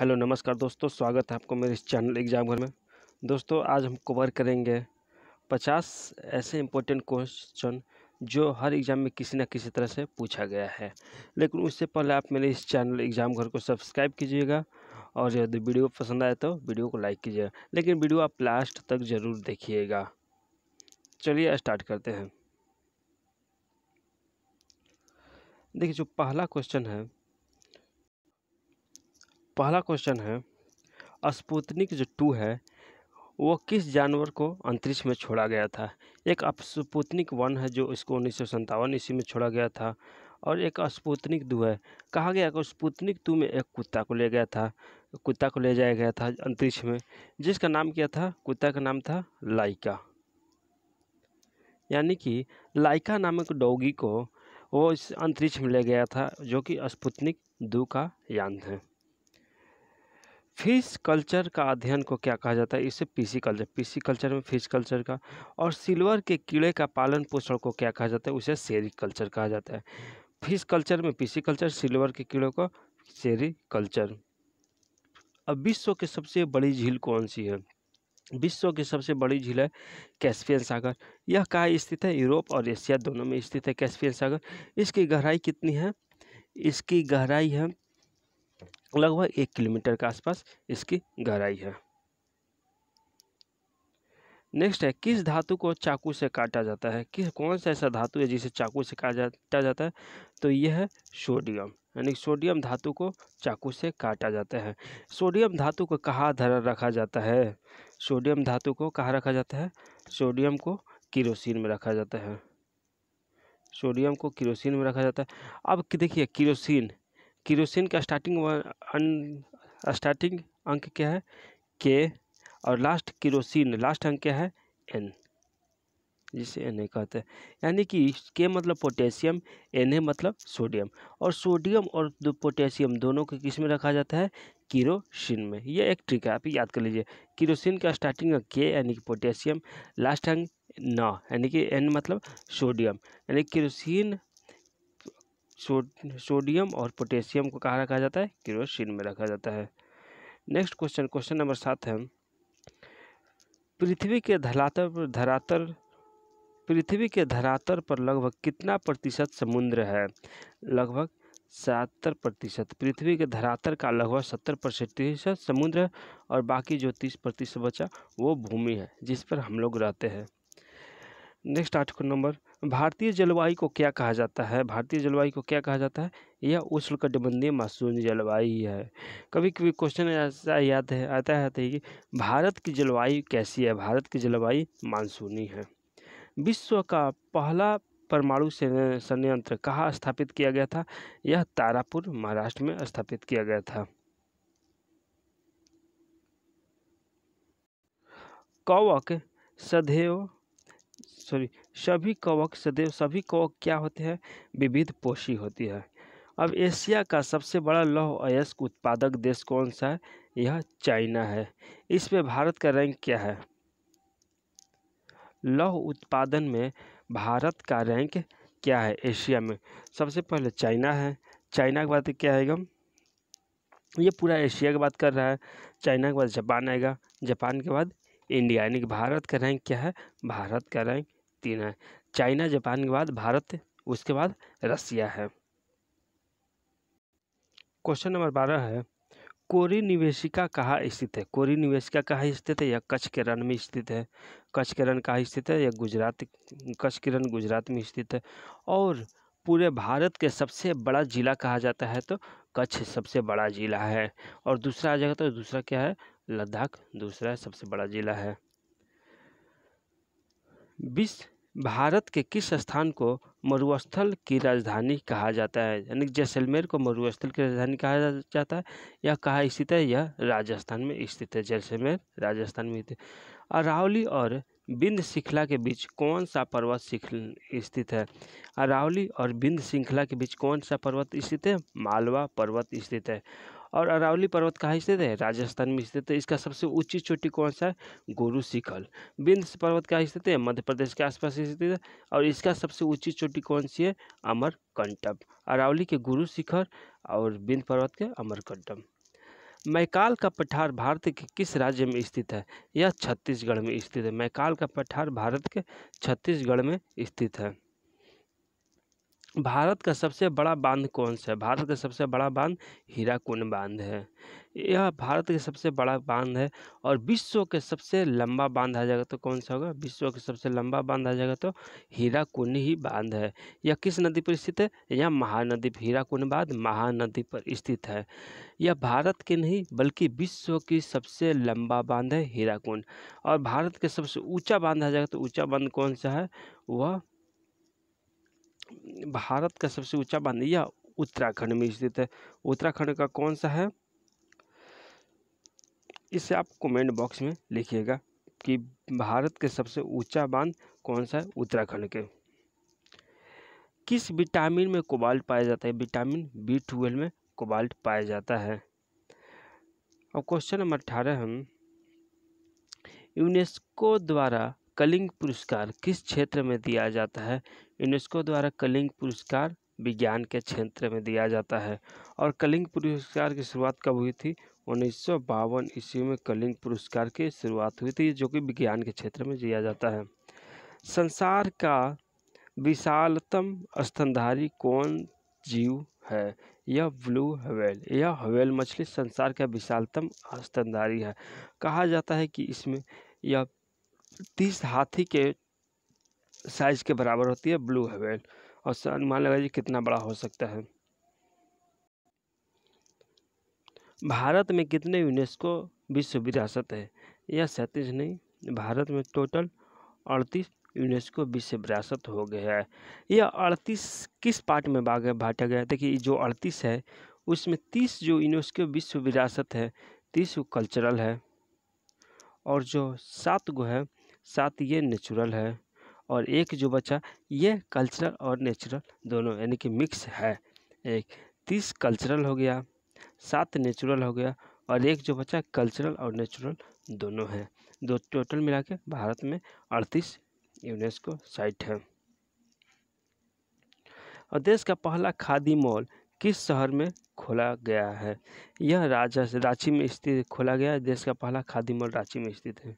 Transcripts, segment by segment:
hello नमस्कार दोस्तों स्वागत है आपको मेरे इस चैनल एग्जाम घर में दोस्तों आज हम कवर करेंगे पचास ऐसे इम्पोर्टेंट क्वेश्चन जो हर एग्ज़ाम में किसी न किसी तरह से पूछा गया है लेकिन उससे पहले आप मेरे इस चैनल एग्ज़ाम घर को सब्सक्राइब कीजिएगा और यदि वीडियो पसंद आए तो वीडियो को लाइक कीजिएगा लेकिन वीडियो आप लास्ट तक ज़रूर देखिएगा चलिए स्टार्ट करते हैं देखिए जो पहला क्वेश्चन है पहला क्वेश्चन है स्पुतनिक जो टू है वो किस जानवर को अंतरिक्ष में छोड़ा गया था एक स्पुतनिक वन है जो इसको उन्नीस सौ ईस्वी में छोड़ा गया था और एक स्पुतनिक दो है कहा गया कि स्पुतनिक टू में एक कुत्ता को ले गया था कुत्ता को ले जाया गया था अंतरिक्ष में जिसका नाम क्या था कुत्ता का नाम था लाइका यानी कि लाइका नामक डोगी को वो इस अंतरिक्ष में ले गया था जो कि स्पुतनिक दो का यान है फिश कल्चर का अध्ययन को क्या कहा जाता है इसे पीसी कल्चर पीसी कल्चर में फिश कल्चर का और सिल्वर के कीड़े का पालन पोषण को क्या कहा जाता है उसे सेरी कल्चर कहा जाता है फिश कल्चर में पीसी कल्चर सिल्वर के कीड़ों को सेरी कल्चर अब विश्व के सबसे बड़ी झील कौन सी है विश्व की सबसे बड़ी झील है कैस्पियन सागर यह कहाँ स्थित है यूरोप और एशिया दोनों में स्थित है कैस्पियन सागर इसकी गहराई कितनी है इसकी गहराई है लगभग एक किलोमीटर के आसपास इसकी गहराई है नेक्स्ट है किस धातु को चाकू से काटा जाता है किस कौन सा ऐसा धातु है जिसे चाकू से काटा जाता है तो यह है सोडियम यानी सोडियम धातु को चाकू से काटा जाता है सोडियम धातु को कहाँ धरा रखा जाता है सोडियम धातु को कहाँ रखा जाता है सोडियम को किरोसिन में रखा जाता है सोडियम को किरोसिन में रखा जाता है अब देखिए किरोसिन किरोसिन का स्टार्टिंग स्टार्टिंग अंक क्या है के और लास्ट किरोसिन लास्ट अंक क्या है एन जिसे एन ए कहते हैं यानी कि के मतलब पोटेशियम एन ए मतलब सोडियम और सोडियम और दो पोटेशियम दोनों को किस में रखा जाता है किरोसिन में यह एक ट्रिक है आप याद कर लीजिए किरोसिन का स्टार्टिंग अंक के यानी कि पोटेशियम लास्ट अंक न यानी कि एन मतलब सोडियम यानी किरोसिन सो, सोडियम और पोटेशियम को कहाँ रखा जाता है किरोसिन में रखा जाता है नेक्स्ट क्वेश्चन क्वेश्चन नंबर सात है पृथ्वी के धरातल पर धरातल पृथ्वी के धरातल पर लगभग कितना प्रतिशत समुद्र है लगभग सत्तर प्रतिशत पृथ्वी के धरातल का लगभग सत्तर प्रतिशत समुद्र है और बाकी जो तीस प्रतिशत बचा वो भूमि है जिस पर हम लोग रहते हैं नेक्स्ट आर्टिकल नंबर भारतीय जलवायु को क्या कहा जाता है भारतीय जलवायु को क्या कहा जाता है यह उष्णकटिबंधीय मानसून जलवायु है कभी कभी क्वेश्चन ऐसा याद है आता है आता है कि भारत की जलवायु कैसी है भारत की जलवायु मानसूनी है विश्व का पहला परमाणु संयंत्र कहाँ स्थापित किया गया था यह तारापुर महाराष्ट्र में स्थापित किया गया था कौवक सदैव सॉरी सभी कवक सदैव सभी कवक क्या होते हैं विविध पोषी होती है अब एशिया का सबसे बड़ा लौह अयस्क उत्पादक देश कौन सा है यह चाइना है इसमें भारत का रैंक क्या है लौह उत्पादन में भारत का रैंक क्या है एशिया में सबसे पहले चाइना है चाइना के बाद क्या आएगा ये पूरा एशिया की बात कर रहा है चाइना के बाद जापान आएगा जापान के बाद इंडिया यानी कि भारत का रैंक क्या है भारत का रैंक तीन है चाइना जापान के बाद भारत उसके बाद रसिया है क्वेश्चन नंबर बारह है कोरी निवेशिका कहाँ स्थित है कोरी निवेशिका कहाँ स्थित है यह कच्छ के रण में स्थित है कच्छ के रण कहाँ स्थित है यह गुजरात कच्छ के रण गुजरात में स्थित है और पूरे भारत के सबसे बड़ा जिला कहा जाता है तो कच्छ सबसे बड़ा जिला है और दूसरा आ जाएगा तो दूसरा क्या है लद्दाख दूसरा सबसे बड़ा जिला है विश्व भारत के किस स्थान को मरुस्थल की राजधानी कहा जाता है यानी जैसलमेर को मरुस्थल की राजधानी कहा जाता है यह कहा स्थित है यह राजस्थान में स्थित है जैसलमेर राजस्थान में स्थित अरावली और बिंद श्रृंखला के बीच कौन सा पर्वत स्थित है अरावली और बिंद श्रृंखला के बीच कौन सा पर्वत स्थित है मालवा पर्वत स्थित है और अरावली पर्वत कहाँ स्थित है राजस्थान में स्थित है इसका सबसे ऊंची चोटी कौन सा है गुरु शिखल बिंद पर्वत कहाँ स्थित है मध्य प्रदेश के आसपास स्थित है और इसका सबसे ऊंची चोटी कौन सी है अमरकंटम अरावली के गुरु शिखर और बिंद पर्वत के अमरकंटम मैकाल का पठार भारत के किस राज्य में स्थित है यह छत्तीसगढ़ में स्थित है मैकाल का पठार भारत के छत्तीसगढ़ में स्थित है भारत का सबसे बड़ा बांध कौन सा है भारत का सबसे बड़ा बांध हीराकुंड बांध है यह भारत का सबसे बड़ा बांध है और विश्व के सबसे लंबा बांध आ जाएगा तो कौन सा होगा विश्व के सबसे लंबा बांध आ जाएगा तो हीराकुंड ही बांध है यह किस नदी पर स्थित है यह महानदी हीराकुंड बांध महानदी पर स्थित है यह भारत के नहीं बल्कि विश्व की सबसे लंबा बांध है हीराकुंड और भारत के सबसे ऊँचा बांध आ जाएगा तो ऊँचा बांध कौन सा है वह भारत का सबसे ऊंचा बांध यह उत्तराखंड में स्थित है उत्तराखंड का कौन सा है इसे आप कमेंट बॉक्स में लिखिएगा कि भारत के सबसे ऊंचा बांध कौन सा है उत्तराखंड के किस विटामिन में कोबाल्ट पाया जाता है विटामिन बी ट्वेल्व में कोबाल्ट पाया जाता है अब क्वेश्चन नंबर अठारह हम यूनेस्को द्वारा कलिंग पुरस्कार किस क्षेत्र में दिया जाता है यूनेस्को द्वारा कलिंग पुरस्कार विज्ञान के क्षेत्र में दिया जाता है और कलिंग पुरस्कार की शुरुआत कब हुई थी उन्नीस सौ बावन ईस्वी में कलिंग पुरस्कार की शुरुआत हुई थी जो कि विज्ञान के क्षेत्र में दिया जाता है संसार का विशालतम स्तनधारी कौन जीव है यह ब्लू हवेल यह हवेल मछली संसार का विशालतम स्तनधारी है कहा जाता है कि इसमें यह तीस हाथी के साइज के बराबर होती है ब्लू हेवेल और अनुमान लगाइए कितना बड़ा हो सकता है भारत में कितने यूनेस्को विश्व विरासत है यह सैंतीस नहीं भारत में टोटल अड़तीस यूनेस्को विश्व विरासत हो गया है यह अड़तीस किस पार्ट में भाग बांटा गया देखिए जो अड़तीस है उसमें तीस जो यूनेस्को विश्व विरासत है तीस वो कल्चरल है और जो सात गो है साथ ये नेचुरल है और एक जो बचा ये कल्चरल और नेचुरल दोनों यानी कि मिक्स है एक तीस कल्चरल हो गया सात नेचुरल हो गया और एक जो बचा कल्चरल और नेचुरल दोनों है दो टोटल मिला के भारत में अड़तीस यूनेस्को साइट है और देश का पहला खादी मॉल किस शहर में खोला गया है यह राजा रांची में स्थित खोला गया है देश का पहला खादी मॉल रांची में स्थित है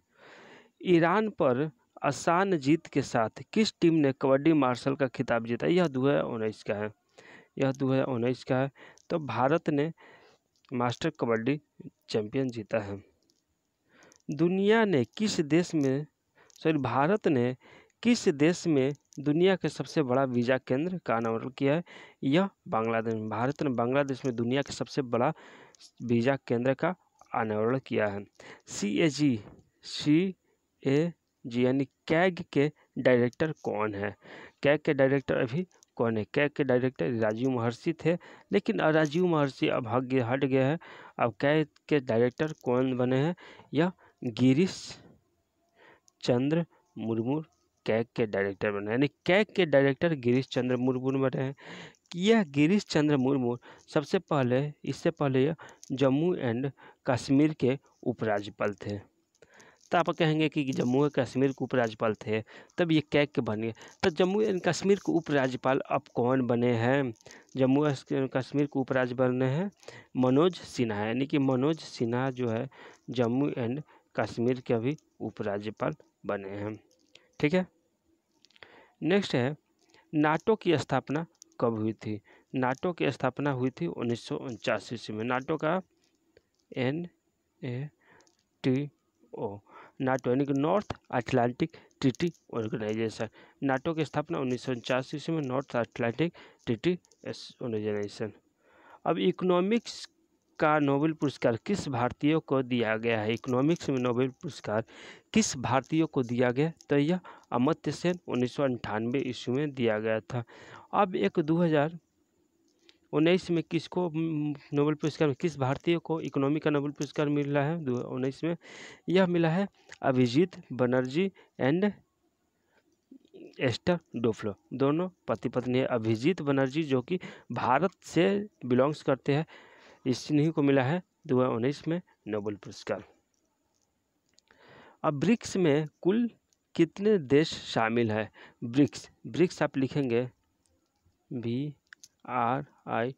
ईरान पर आसान जीत के साथ किस टीम ने कबड्डी मार्शल का खिताब जीता यह दो हज़ार उन्नीस का है यह दो हज़ार उन्नीस का है तो भारत ने मास्टर कबड्डी चैंपियन जीता है दुनिया ने किस देश में सॉरी भारत ने किस देश में दुनिया के सबसे बड़ा वीज़ा केंद्र का अनावरण किया है यह बांग्लादेश में भारत ने बांग्लादेश में दुनिया के सबसे बड़ा वीज़ा केंद्र का अनावरण किया है सी ए जी सी ए जी यानी कैग के डायरेक्टर कौन है कैग के डायरेक्टर अभी कौन है कैग के डायरेक्टर राजीव महर्षि थे लेकिन राजीव महर्षि अब भाग्य हट गया है अब कैग के डायरेक्टर कौन बने हैं यह गिरीश चंद्र मुर्मू कैग के डायरेक्टर बने यानी कैग के डायरेक्टर गिरीश चंद्र मुर्मू बने हैं यह गिरीश चंद्र मुर्मू सबसे पहले इससे पहले यह जम्मू एंड कश्मीर के उपराज्यपाल थे तो आप कहेंगे कि जम्मू और कश्मीर के उपराज्यपाल थे तब ये कैक के बने तो जम्मू एंड कश्मीर के उपराज्यपाल अब कौन बने हैं जम्मू एंड कश्मीर के उपराज्यपाल बने हैं मनोज सिन्हा यानी कि मनोज सिन्हा जो है जम्मू एंड कश्मीर के अभी उपराज्यपाल बने हैं ठीक है नेक्स्ट है नाटो की स्थापना कब हुई थी नाटो की स्थापना हुई थी उन्नीस सौ ईस्वी में नाटो का N A T O NATO यानी कि North Atlantic Treaty Organization NATO की स्थापना उन्नीस सौ ईस्वी में नॉर्थ अटलांटिक ट्रिटी ऑर्गेनाइजेशन अब इकोनॉमिक्स का नोबेल पुरस्कार किस भारतीयों को दिया गया है इकोनॉमिक्स में नोबेल पुरस्कार किस भारतीयों को दिया गया तो यह अमर्त्य सेन उन्नीस सौ ईस्वी में दिया गया था अब एक हजार उन्नीस में किसको नोबेल पुरस्कार किस भारतीय को इकोनॉमी का नोबेल पुरस्कार मिला है दो उन्नीस में यह मिला है Abhijit Banerjee and Esther Duflo दोनों पति पत्नी अभिजीत बनर्जी जो कि भारत से बिलोंग्स करते हैं इन्हीं को मिला है दो हज़ार उन्नीस में नोबेल पुरस्कार अब ब्रिक्स में कुल कितने देश शामिल है ब्रिक्स ब्रिक्स आप लिखेंगे B R I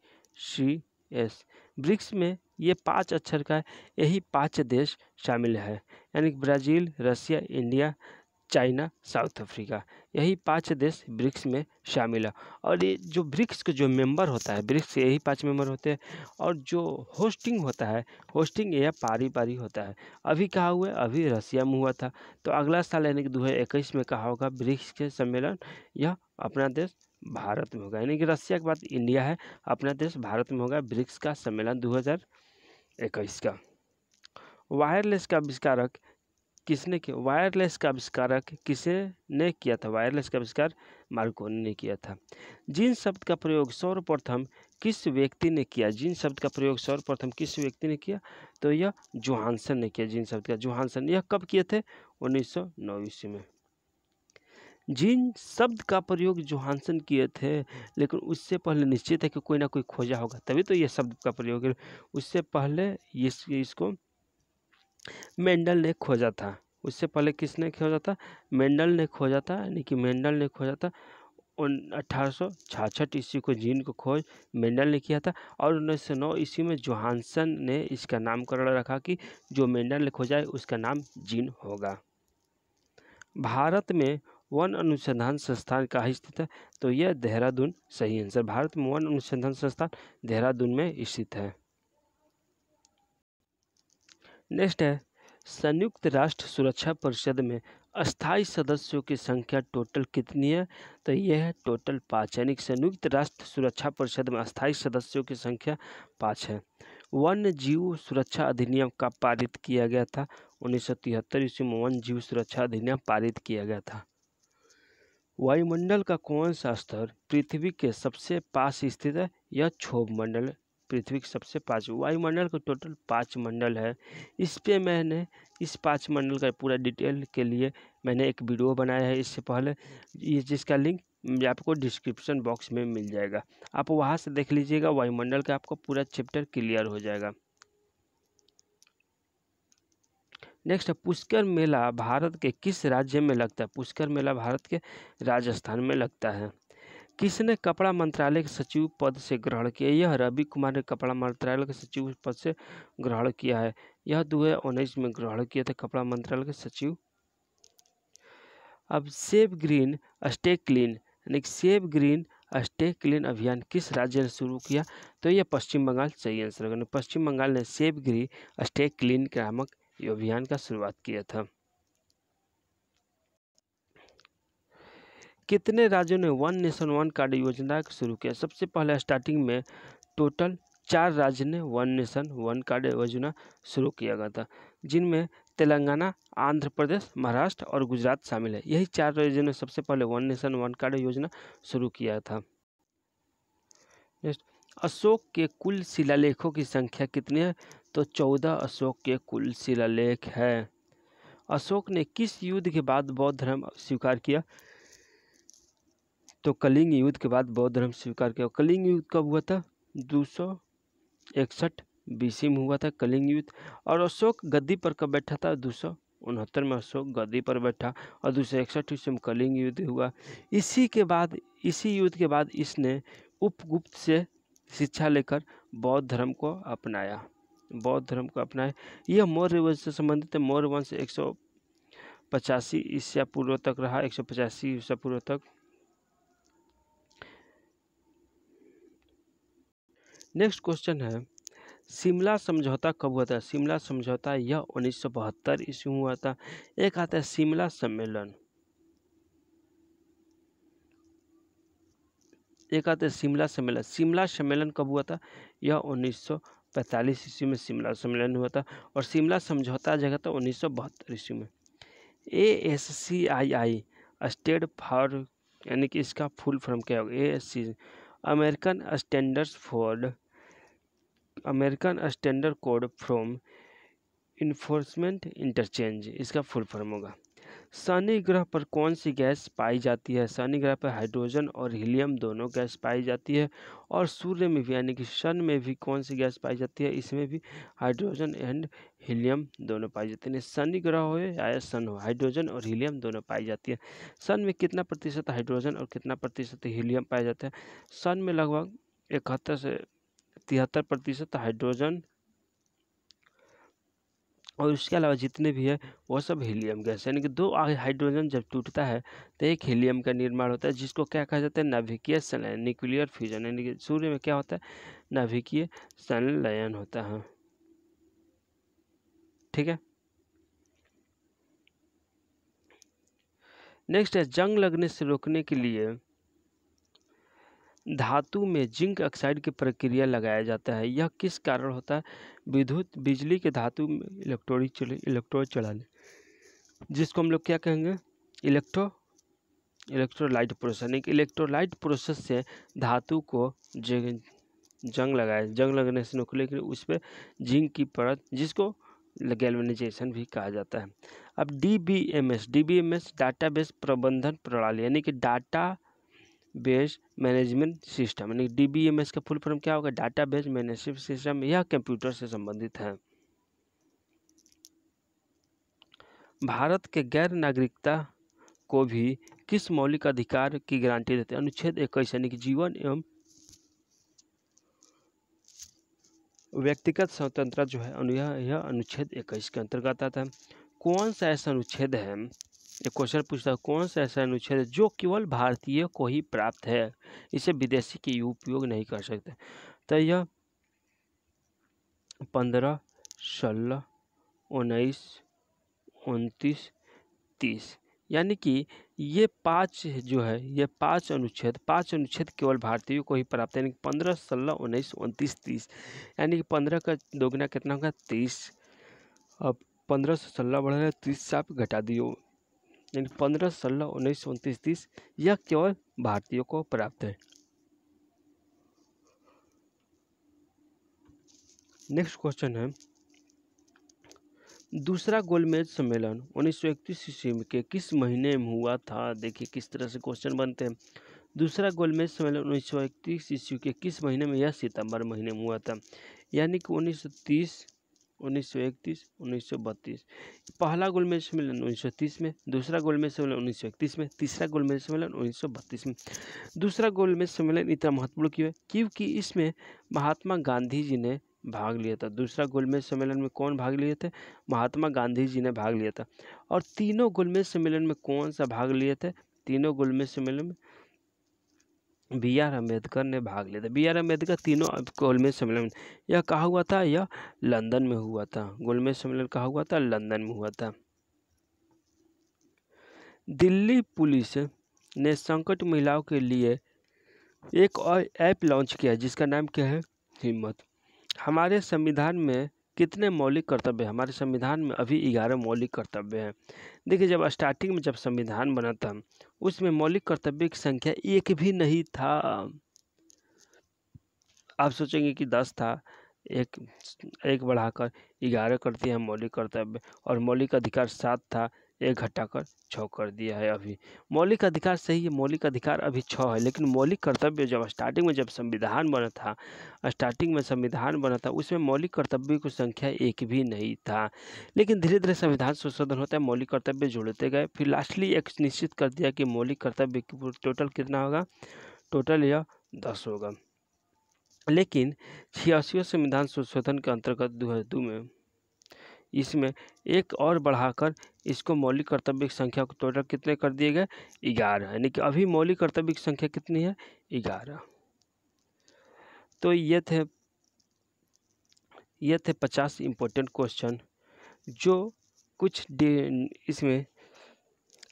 C S BRICS में ये पाँच अक्षर का यही पाँच देश शामिल है यानी Brazil Russia India China South Africa यही पांच देश ब्रिक्स में शामिल है और ये जो ब्रिक्स के जो मेंबर होता है ब्रिक्स यही पांच मेंबर होते हैं और जो होस्टिंग होता है होस्टिंग यह पारी पारी होता है अभी कहा हुआ है अभी रसिया में हुआ था तो अगला साल यानी कि दो में कहा होगा ब्रिक्स के सम्मेलन यह अपना देश भारत में होगा यानी कि रसिया के बाद इंडिया है अपना देश भारत में होगा ब्रिक्स का सम्मेलन दो का वायरलेस का आविष्कारक किसने किया वायरलेस का आविष्कारक किसे ने किया था वायरलेस का आविष्कार मार्कोनी ने किया था जिन शब्द का प्रयोग सर्वप्रथम किस व्यक्ति ने किया जिन शब्द का प्रयोग सर्वप्रथम किस व्यक्ति ने किया तो यह जोहानसन ने किया जिन शब्द का जोहानसन यह कब किए थे उन्नीस सौ ईस्वी में जिन शब्द का प्रयोग जोहानसन किए थे लेकिन उससे पहले निश्चित है कि कोई ना कोई खोजा होगा तभी तो यह शब्द का प्रयोग उससे पहले इस इसको मेंडल ने खोजा था उससे पहले किसने खोजा था मेंडल ने खोजा था यानी कि मेंडल ने खोजा था उन अठारह ईस्वी को जीन को खोज मेंडल ने किया था और उन्नीस सौ नौ ईस्वी में जोहानसन ने इसका नामकरण रखा कि जो मेंडल ने खोजा है उसका नाम जीन होगा भारत में वन अनुसंधान संस्थान कहाँ स्थित है तो यह देहरादून सही आंसर भारत में वन अनुसंधान संस्थान देहरादून में स्थित है नेक्स्ट है संयुक्त राष्ट्र सुरक्षा परिषद में अस्थाई सदस्यों की संख्या टोटल कितनी है तो यह है टोटल पाँच यानी कि संयुक्त राष्ट्र सुरक्षा परिषद में अस्थाई सदस्यों की संख्या पाँच है वन्य जीव सुरक्षा अधिनियम का पारित किया गया था उन्नीस सौ तिहत्तर ईस्वी में वन्य जीव सुरक्षा अधिनियम पारित किया गया था वायुमंडल का कौन सा स्तर पृथ्वी के सबसे पास स्थित है यह क्षोभ मंडल पृथ्वी के सबसे पाँच वायुमंडल का टोटल पाँच मंडल है इस पे मैंने इस पाँच मंडल का पूरा डिटेल के लिए मैंने एक वीडियो बनाया है इससे पहले ये जिसका लिंक आपको डिस्क्रिप्शन बॉक्स में मिल जाएगा आप वहाँ से देख लीजिएगा वायुमंडल का आपका पूरा चैप्टर क्लियर हो जाएगा नेक्स्ट है पुष्कर मेला भारत के किस राज्य में लगता है पुष्कर मेला भारत के राजस्थान में लगता है किसने कपड़ा मंत्रालय के सचिव पद से ग्रहण किया यह रवि कुमार ने कपड़ा मंत्रालय के सचिव पद से ग्रहण किया है यह दो हज़ार उन्नीस में ग्रहण किया था कपड़ा मंत्रालय के सचिव अब सेव ग्रीन स्टे क्लीन यानी सेव ग्रीन स्टे क्लीन अभियान किस राज्य ने शुरू किया तो यह पश्चिम बंगाल सही आंसर होगा पश्चिम बंगाल ने सेव ग्रीन स्टे क्लीन नामक अभियान का शुरुआत किया था कितने राज्यों ने वन नेशन वन कार्ड योजना शुरू किया सबसे पहले स्टार्टिंग में टोटल चार राज्य ने वन नेशन वन कार्ड योजना शुरू किया गया था जिनमें तेलंगाना आंध्र प्रदेश महाराष्ट्र और गुजरात शामिल है यही चार राज्यों ने सबसे पहले वन नेशन वन कार्ड योजना शुरू किया था नेक्स्ट अशोक के कुल शिलालेखों की संख्या कितनी है तो चौदह अशोक के कुल शिलालेख है अशोक ने किस युद्ध के बाद बौद्ध धर्म स्वीकार किया तो कलिंग युद्ध के बाद बौद्ध धर्म स्वीकार किया कलिंग युद्ध कब हुआ था दो सौ इकसठ बीसी में हुआ था कलिंग युद्ध और अशोक गद्दी पर कब बैठा था दो सौ उनहत्तर में अशोक गद्दी पर बैठा और दो सौ इकसठ ईस्वी में कलिंग युद्ध हुआ इसी के बाद इसी युद्ध के बाद इसने उपगुप्त से शिक्षा लेकर बौद्ध धर्म को अपनाया बौद्ध धर्म को अपनाया यह मौर्य वंश से संबंधित है मौर्य वंश एक सौ पचासी ईसा पूर्व तक रहा एक सौ पचासी ईसा पूर्व तक नेक्स्ट क्वेश्चन है शिमला समझौता कब हुआ था शिमला समझौता यह उन्नीस सौ बहत्तर ईस्वी में हुआ था एक आता है शिमला सम्मेलन एक आता है शिमला सम्मेलन शिमला सम्मेलन कब हुआ था यह उन्नीस सौ पैंतालीस ईस्वी में शिमला सम्मेलन हुआ था और शिमला समझौता जगह था तो उन्नीस सौ बहत्तर ईस्वी में A S C I I state for यानी कि इसका फुल फॉर्म क्या होगा A S C American standards for American standard code from enforcement interchange इसका फुल फॉर्म होगा शनि ग्रह पर कौन सी गैस पाई जाती है शनि ग्रह पर हाइड्रोजन और हीलियम दोनों गैस पाई जाती है और सूर्य में भी यानी कि सन में भी कौन सी गैस पाई जाती है इसमें भी हाइड्रोजन एंड हीलियम दोनों पाई जाती है शनि ग्रह हो या सन हो हाइड्रोजन और हीलियम दोनों पाई जाती है सन में कितना प्रतिशत हाइड्रोजन और कितना प्रतिशत हीलियम पाया जाता है सन में लगभग इकहत्तर से तिहत्तर प्रतिशत हाइड्रोजन और इसके अलावा जितने भी है वो सब हीलियम गैस यानी कि दो हाइड्रोजन जब टूटता है तो एक हीलियम का निर्माण होता है जिसको क्या कहा जाता है नाभिकीय संलयन न्यूक्लियर फ्यूजन यानी कि सूर्य में क्या होता है नाभिकीय संलयन होता है ठीक है नेक्स्ट है जंग लगने से रोकने के लिए धातु में जिंक ऑक्साइड की प्रक्रिया लगाया जाता है यह किस कारण होता है विद्युत बिजली के धातु में इलेक्ट्रॉनिक चले इलेक्ट्रोड चढ़ाने जिसको हम लोग क्या कहेंगे इलेक्ट्रो इलेक्ट्रोलाइट प्रोसेस यानी कि इलेक्ट्रोलाइट प्रोसेस से धातु को जंग जंग लगाया जंग लगने से नुकले के उस पर जिंक की परत जिसको गैल्वेनाइजेशन भी कहा जाता है अब D B M S D B M S database प्रबंधन प्रणाली यानी कि डाटा बेस मैनेजमेंट सिस्टम यानी डी बी एम एस का फुल फॉर्म क्या होगा डाटा बेस मैनेजमेंट सिस्टम यह कंप्यूटर से संबंधित है भारत के गैर नागरिकता को भी किस मौलिक अधिकार की गारंटी देते हैं अनुच्छेद इक्कीस यानी कि जीवन एवं व्यक्तिगत स्वतंत्रता जो है यह यह अनुच्छेद इक्कीस के अंतर्गत आता है कौन सा ऐसा अनुच्छेद है एक क्वेश्चन पूछता है कौन सा ऐसा अनुच्छेद जो केवल भारतीय को ही प्राप्त है इसे विदेशी के उपयोग नहीं कर सकते तो यह पंद्रह सोलह उन्नीस उनतीस तीस यानी कि ये पाँच जो है ये पांच अनुच्छेद पांच अनुच्छेद केवल भारतीयों को ही प्राप्त है यानी कि पंद्रह सोलह उन्नीस उनतीस तीस यानी कि पंद्रह का दोगुना कितना होगा तीस अब पंद्रह से सोलह बढ़ा तीस से आप घटा दियो यानी पंद्रह सोलह उन्नीस सौ उनतीस तीस यह केवल भारतीयों को प्राप्त है नेक्स्ट क्वेश्चन है दूसरा गोलमेज सम्मेलन उन्नीस सौ इकतीस ईस्वी के किस महीने में हुआ था देखिए किस तरह से क्वेश्चन बनते हैं दूसरा गोलमेज सम्मेलन उन्नीस सौ इकतीस ईस्वी के किस महीने में यह सितंबर महीने में हुआ था यानी कि उन्नीस सौ तीस 1931 1932 पहला गोलमेज सम्मेलन 1930 में दूसरा गोलमेज सम्मेलन 1931 में तीसरा गोलमेज सम्मेलन 1932 में दूसरा गोलमेज सम्मेलन इतना महत्वपूर्ण क्यों है क्योंकि इसमें महात्मा गांधी जी ने भाग लिया था दूसरा गोलमेज सम्मेलन में कौन भाग लिए थे महात्मा गांधी जी ने भाग लिया था और तीनों गोलमेज सम्मेलन में कौन सा भाग लिए थे तीनों गोलमेज सम्मेलन में बी आर अम्बेडकर ने भाग लिया था बी आर अम्बेडकर तीनों गोलमेज सम्मेलन यह कहा हुआ था यह लंदन में हुआ था गोलमेज सम्मेलन कहा हुआ था लंदन में हुआ था दिल्ली पुलिस ने संकट महिलाओं के लिए एक और ऐप लॉन्च किया जिसका नाम क्या है हिम्मत हमारे संविधान में कितने मौलिक कर्तव्य हमारे संविधान में अभी ग्यारह मौलिक कर्तव्य हैं देखिए जब स्टार्टिंग में जब संविधान बना था उसमें मौलिक कर्तव्य की संख्या एक भी नहीं था आप सोचेंगे कि दस था एक एक बढ़ाकर ग्यारह कर दिया मौलिक कर्तव्य और मौलिक अधिकार सात था एक घटाकर छः कर दिया है अभी मौलिक अधिकार सही है मौलिक अधिकार अभी छः है लेकिन मौलिक कर्तव्य जब स्टार्टिंग में जब संविधान बना था स्टार्टिंग में संविधान बना था उसमें मौलिक कर्तव्य की संख्या एक भी नहीं था लेकिन धीरे धीरे संविधान संशोधन होता है मौलिक कर्तव्य जुड़ते गए फिर लास्टली एक निश्चित कर दिया कि मौलिक कर्तव्य टोटल कितना होगा टोटल यह दस होगा लेकिन छियासी संविधान संशोधन के अंतर्गत दो में इसमें एक और बढ़ाकर इसको मौलिक कर्तव्य की संख्या को टोटल कितने कर दिए गए ग्यारह यानी कि अभी मौलिक कर्तव्य की संख्या कितनी है ग्यारह तो ये थे ये थे पचास इम्पोर्टेंट क्वेश्चन जो कुछ इसमें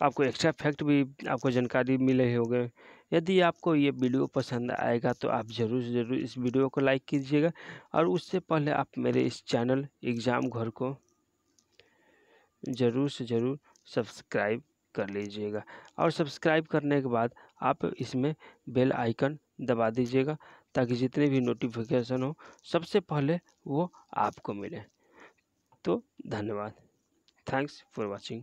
आपको एक्स्ट्रा फैक्ट भी आपको जानकारी मिले होंगे यदि आपको ये वीडियो पसंद आएगा तो आप ज़रूर ज़रूर इस वीडियो को लाइक कीजिएगा और उससे पहले आप मेरे इस चैनल एग्ज़ाम घर को ज़रूर से ज़रूर सब्सक्राइब कर लीजिएगा और सब्सक्राइब करने के बाद आप इसमें बेल आइकन दबा दीजिएगा ताकि जितने भी नोटिफिकेशन हो सबसे पहले वो आपको मिले तो धन्यवाद थैंक्स फॉर वाचिंग